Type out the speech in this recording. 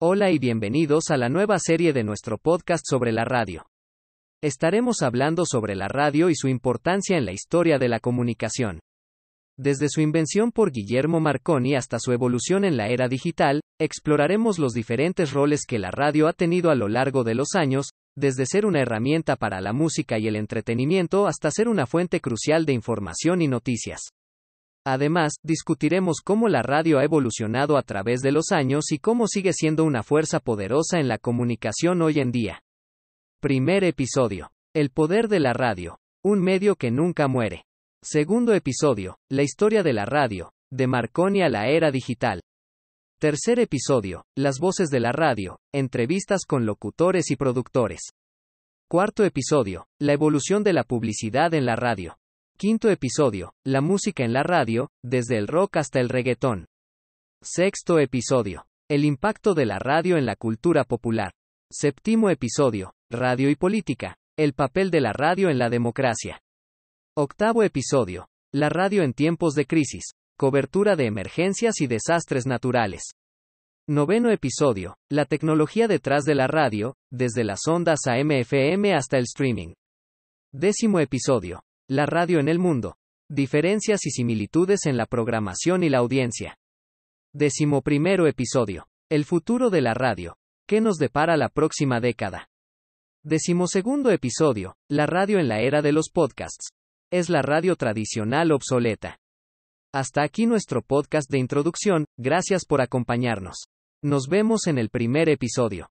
Hola y bienvenidos a la nueva serie de nuestro podcast sobre la radio. Estaremos hablando sobre la radio y su importancia en la historia de la comunicación. Desde su invención por Guillermo Marconi hasta su evolución en la era digital, exploraremos los diferentes roles que la radio ha tenido a lo largo de los años, desde ser una herramienta para la música y el entretenimiento hasta ser una fuente crucial de información y noticias. Además, discutiremos cómo la radio ha evolucionado a través de los años y cómo sigue siendo una fuerza poderosa en la comunicación hoy en día. Primer episodio. El poder de la radio. Un medio que nunca muere. Segundo episodio. La historia de la radio. De Marconi a la era digital. Tercer episodio. Las voces de la radio. Entrevistas con locutores y productores. Cuarto episodio. La evolución de la publicidad en la radio. Quinto episodio, la música en la radio, desde el rock hasta el reggaetón. Sexto episodio, el impacto de la radio en la cultura popular. Séptimo episodio, radio y política, el papel de la radio en la democracia. Octavo episodio, la radio en tiempos de crisis, cobertura de emergencias y desastres naturales. Noveno episodio, la tecnología detrás de la radio, desde las ondas a MFM hasta el streaming. Décimo episodio, la radio en el mundo. Diferencias y similitudes en la programación y la audiencia. Decimoprimero episodio. El futuro de la radio. ¿Qué nos depara la próxima década? Decimosegundo episodio. La radio en la era de los podcasts. Es la radio tradicional obsoleta. Hasta aquí nuestro podcast de introducción, gracias por acompañarnos. Nos vemos en el primer episodio.